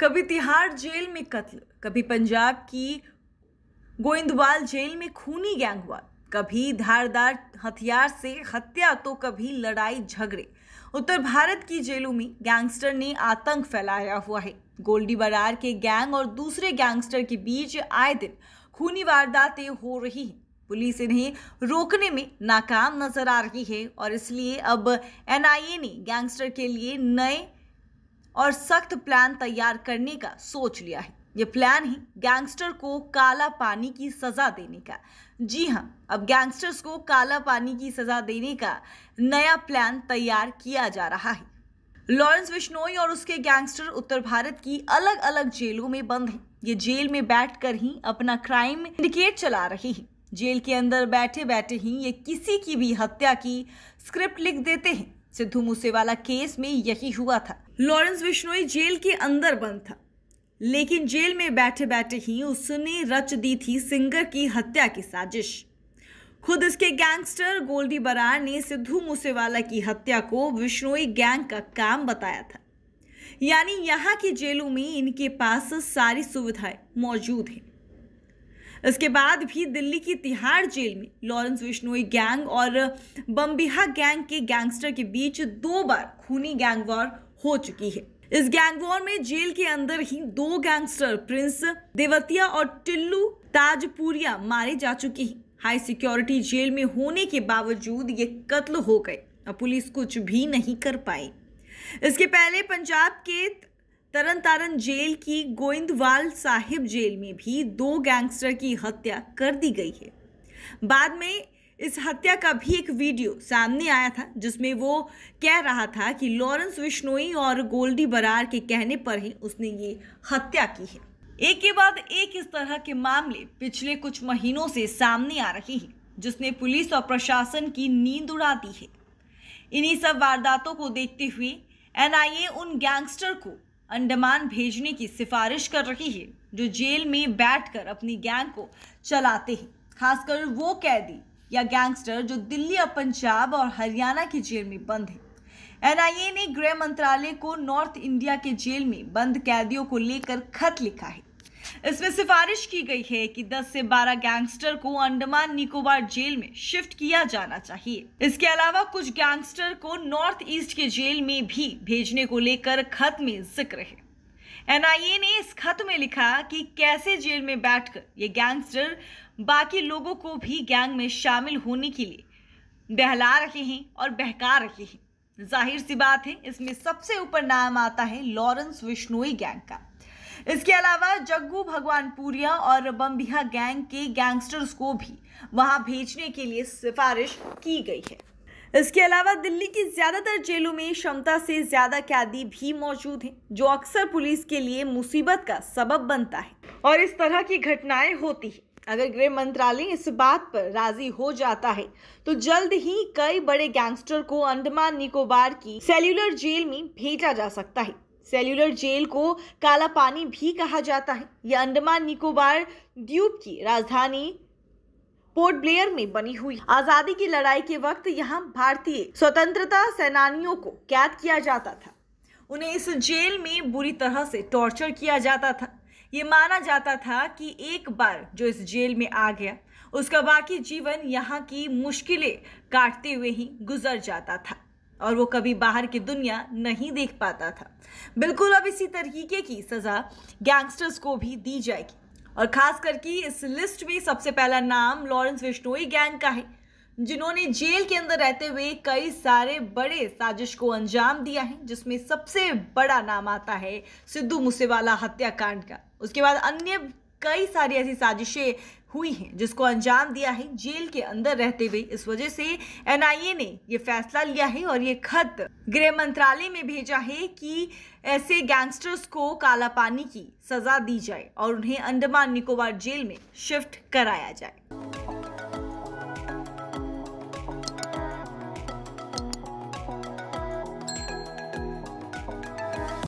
कभी तिहाड़ जेल में कत्ल कभी पंजाब की गोइंदवाल जेल में खूनी गैंग हुआ कभी धारदार हथियार से हत्या तो कभी लड़ाई झगड़े उत्तर भारत की जेलों में गैंगस्टर ने आतंक फैलाया हुआ है गोल्डी बरार के गैंग और दूसरे गैंगस्टर के बीच आए दिन खूनी वारदातें हो रही हैं पुलिस इन्हें रोकने में नाकाम नजर आ रही है और इसलिए अब एनआईए ने गैंगस्टर के लिए नए और सख्त प्लान तैयार करने का सोच लिया है ये प्लान ही गैंगस्टर को काला पानी की सज़ा देने का जी हाँ अब गैंगस्टर्स को काला पानी की सज़ा देने का नया प्लान तैयार किया जा रहा है लॉरेंस विश्नोई और उसके गैंगस्टर उत्तर भारत की अलग अलग जेलों में बंद हैं ये जेल में बैठकर ही अपना क्राइम इंडिकेट चला रहे हैं जेल के अंदर बैठे बैठे ही ये किसी की भी हत्या की स्क्रिप्ट लिख देते हैं सिद्धू मूसेवाला केस में यही हुआ था लॉरेंस बिश्नोई जेल के अंदर बंद था लेकिन जेल में बैठे बैठे ही उसने रच दी थी सिंगर की हत्या की साजिश खुद इसके गैंगस्टर गोल्डी बरार ने सिद्धू मूसेवाला की हत्या को विश्नोई गैंग का काम बताया था यानी यहाँ की जेलों में इनके पास सारी सुविधाएं मौजूद हैं इसके बाद भी दिल्ली की तिहाड़ जेल में लॉरेंस विश्नोई गैंग और बम्बिहा गैंग के गैंगस्टर के बीच दो बार खूनी गैंग वॉर हो चुकी है इस गैंगवॉर में जेल के अंदर ही दो गैंगस्टर प्रिंस देवतिया और टिल्लू ताजपुरिया मारे जा चुकी है हाई सिक्योरिटी जेल में होने के बावजूद ये कत्ल हो गए और पुलिस कुछ भी नहीं कर पाई इसके पहले पंजाब के तरन तारण जेल की गोइंदवाल साहिब जेल में भी दो गैंगस्टर की हत्या कर दी गई है बाद में इस हत्या का भी एक वीडियो सामने आया था जिसमें वो कह रहा था कि लॉरेंस विश्नोई और गोल्डी बरार के कहने पर ही उसने ये हत्या की है एक के बाद एक इस तरह के मामले पिछले कुछ महीनों से सामने आ रहे हैं जिसने पुलिस और प्रशासन की नींद उड़ा दी है इन्हीं सब वारदातों को देखते हुए एनआईए उन गैंगस्टर को अंडमान भेजने की सिफारिश कर रही है जो जेल में बैठकर अपनी गैंग को चलाते हैं खासकर वो कैदी या गैंगस्टर जो दिल्ली और पंजाब और हरियाणा की जेल में बंद है एनआईए ने गृह मंत्रालय को नॉर्थ इंडिया के जेल में बंद कैदियों को लेकर खत लिखा है इसमें सिफारिश की गई है कि 10 से 12 गैंगस्टर को अंडमान निकोबार जेल में शिफ्ट किया जाना चाहिए इसके अलावा कुछ गैंगस्टर को नॉर्थ ईस्ट के जेल में भी भेजने को लेकर खत में जिक्र है एनआईए e ने इस खत में लिखा कि कैसे जेल में बैठकर ये गैंगस्टर बाकी लोगों को भी गैंग में शामिल होने के लिए बहला रहे हैं और बहका रहे हैं जाहिर सी बात है इसमें सबसे ऊपर नाम आता है लॉरेंस विश्नोई गैंग का इसके अलावा जग्गू भगवानपुरिया और बम्बिहा गैंग के गैंगस्टर्स को भी वहां भेजने के लिए सिफारिश की गई है इसके अलावा दिल्ली की ज़्यादातर जेलों में क्षमता से ज़्यादा कैदी भी मौजूद हैं जो अक्सर पुलिस के लिए मुसीबत का सबब बनता है और इस तरह की घटनाएं होती है अगर गृह मंत्रालय इस बात पर राजी हो जाता है तो जल्द ही कई बड़े गैंगस्टर को अंडमान निकोबार की सेल्यूलर जेल में भेजा जा सकता है सेल्यूलर जेल को काला पानी भी कहा जाता है यह अंडमान निकोबार द्वीप की राजधानी पोर्ट ब्लेयर में बनी हुई आजादी की लड़ाई के वक्त यहाँ भारतीय स्वतंत्रता सेनानियों को कैद किया जाता था उन्हें इस जेल में बुरी तरह से टॉर्चर किया जाता था ये माना जाता था कि एक बार जो इस जेल में आ गया उसका बाकी जीवन यहाँ की मुश्किलें काटते हुए ही गुजर जाता था और वो कभी बाहर की दुनिया नहीं देख पाता था बिल्कुल अब इसी तरीके की सज़ा गैंगस्टर्स को भी दी जाएगी और खास करके इस लिस्ट में सबसे पहला नाम लॉरेंस विश्नोई गैंग का है जिन्होंने जेल के अंदर रहते हुए कई सारे बड़े साजिश को अंजाम दिया है जिसमें सबसे बड़ा नाम आता है सिद्धू मूसेवाला हत्याकांड का उसके बाद अन्य कई सारी ऐसी साजिशें हुई हैं जिसको अंजाम दिया है जेल के अंदर रहते हुए इस वजह से एनआईए ने ये फैसला लिया है और ये खत गृह मंत्रालय में भेजा है कि ऐसे गैंगस्टर्स को काला पानी की सजा दी जाए और उन्हें अंडमान निकोबार जेल में शिफ्ट कराया जाए